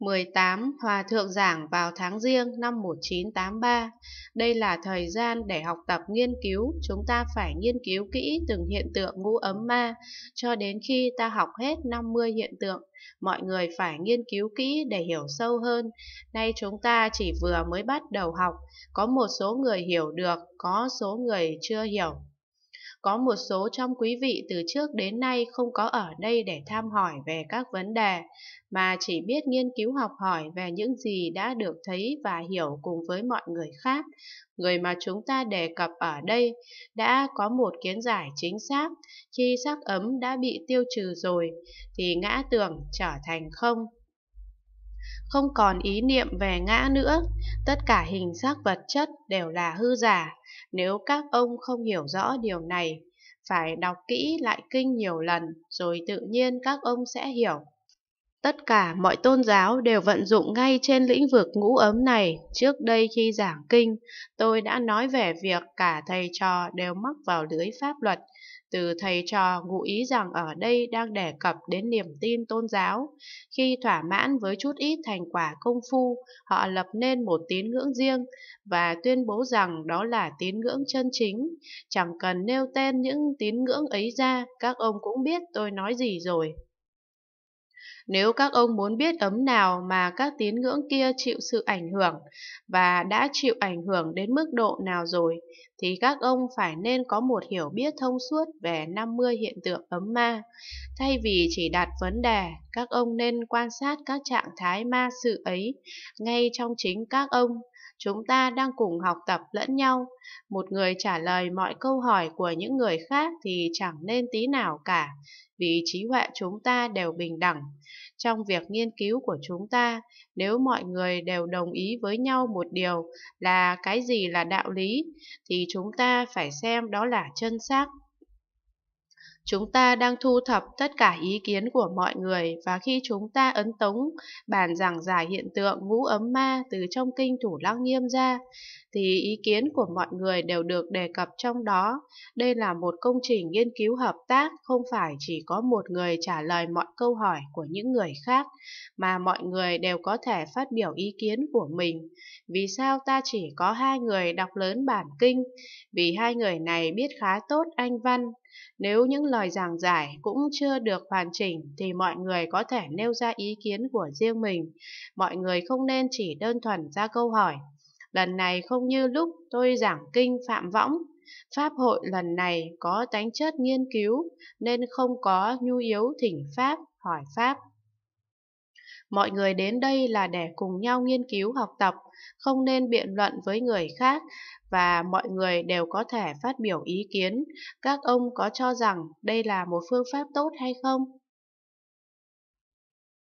18. Hòa thượng giảng vào tháng riêng năm 1983. Đây là thời gian để học tập nghiên cứu, chúng ta phải nghiên cứu kỹ từng hiện tượng ngũ ấm ma, cho đến khi ta học hết 50 hiện tượng. Mọi người phải nghiên cứu kỹ để hiểu sâu hơn. Nay chúng ta chỉ vừa mới bắt đầu học, có một số người hiểu được, có số người chưa hiểu. Có một số trong quý vị từ trước đến nay không có ở đây để tham hỏi về các vấn đề, mà chỉ biết nghiên cứu học hỏi về những gì đã được thấy và hiểu cùng với mọi người khác. Người mà chúng ta đề cập ở đây đã có một kiến giải chính xác, khi xác ấm đã bị tiêu trừ rồi, thì ngã tưởng trở thành không không còn ý niệm về ngã nữa, tất cả hình sắc vật chất đều là hư giả, nếu các ông không hiểu rõ điều này, phải đọc kỹ lại kinh nhiều lần rồi tự nhiên các ông sẽ hiểu. Tất cả mọi tôn giáo đều vận dụng ngay trên lĩnh vực ngũ ấm này. Trước đây khi giảng kinh, tôi đã nói về việc cả thầy trò đều mắc vào lưới pháp luật. Từ thầy trò ngụ ý rằng ở đây đang đề cập đến niềm tin tôn giáo. Khi thỏa mãn với chút ít thành quả công phu, họ lập nên một tín ngưỡng riêng và tuyên bố rằng đó là tín ngưỡng chân chính. Chẳng cần nêu tên những tín ngưỡng ấy ra, các ông cũng biết tôi nói gì rồi. Nếu các ông muốn biết ấm nào mà các tín ngưỡng kia chịu sự ảnh hưởng và đã chịu ảnh hưởng đến mức độ nào rồi, thì các ông phải nên có một hiểu biết thông suốt về 50 hiện tượng ấm ma. Thay vì chỉ đặt vấn đề, các ông nên quan sát các trạng thái ma sự ấy ngay trong chính các ông chúng ta đang cùng học tập lẫn nhau. Một người trả lời mọi câu hỏi của những người khác thì chẳng nên tí nào cả, vì trí huệ chúng ta đều bình đẳng. Trong việc nghiên cứu của chúng ta, nếu mọi người đều đồng ý với nhau một điều là cái gì là đạo lý, thì chúng ta phải xem đó là chân xác Chúng ta đang thu thập tất cả ý kiến của mọi người và khi chúng ta ấn tống bản giảng giải hiện tượng ngũ ấm ma từ trong kinh Thủ Lăng Nghiêm ra, thì ý kiến của mọi người đều được đề cập trong đó. Đây là một công trình nghiên cứu hợp tác, không phải chỉ có một người trả lời mọi câu hỏi của những người khác, mà mọi người đều có thể phát biểu ý kiến của mình. Vì sao ta chỉ có hai người đọc lớn bản kinh? Vì hai người này biết khá tốt Anh Văn nếu những lời giảng giải cũng chưa được hoàn chỉnh thì mọi người có thể nêu ra ý kiến của riêng mình. Mọi người không nên chỉ đơn thuần ra câu hỏi. Lần này không như lúc tôi giảng kinh Phạm Võng. Pháp hội lần này có tánh chất nghiên cứu nên không có nhu yếu thỉnh Pháp, hỏi Pháp. Mọi người đến đây là để cùng nhau nghiên cứu học tập, không nên biện luận với người khác và mọi người đều có thể phát biểu ý kiến. Các ông có cho rằng đây là một phương pháp tốt hay không?